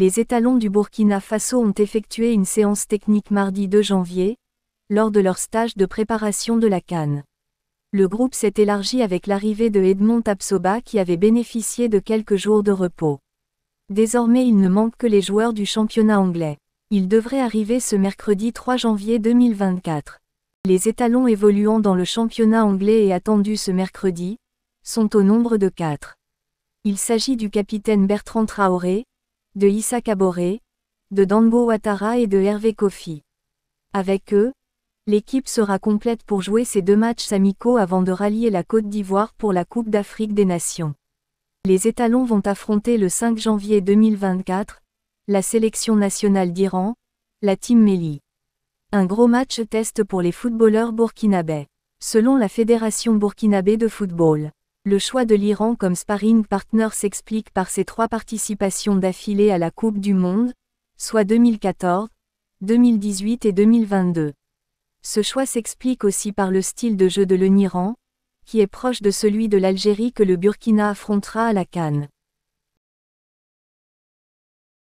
Les étalons du Burkina Faso ont effectué une séance technique mardi 2 janvier, lors de leur stage de préparation de la Cannes. Le groupe s'est élargi avec l'arrivée de Edmond Tapsoba qui avait bénéficié de quelques jours de repos. Désormais il ne manque que les joueurs du championnat anglais. Ils devraient arriver ce mercredi 3 janvier 2024. Les étalons évoluant dans le championnat anglais et attendus ce mercredi sont au nombre de 4. Il s'agit du capitaine Bertrand Traoré, de Issa Kabore, de Danbo Ouattara et de Hervé Kofi. Avec eux, l'équipe sera complète pour jouer ces deux matchs amicaux avant de rallier la Côte d'Ivoire pour la Coupe d'Afrique des Nations. Les étalons vont affronter le 5 janvier 2024, la sélection nationale d'Iran, la Team Melli. Un gros match test pour les footballeurs burkinabés. Selon la Fédération burkinabé de football, le choix de l'Iran comme sparring partner s'explique par ses trois participations d'affilée à la Coupe du Monde, soit 2014, 2018 et 2022. Ce choix s'explique aussi par le style de jeu de l'Iran, qui est proche de celui de l'Algérie que le Burkina affrontera à la Cannes.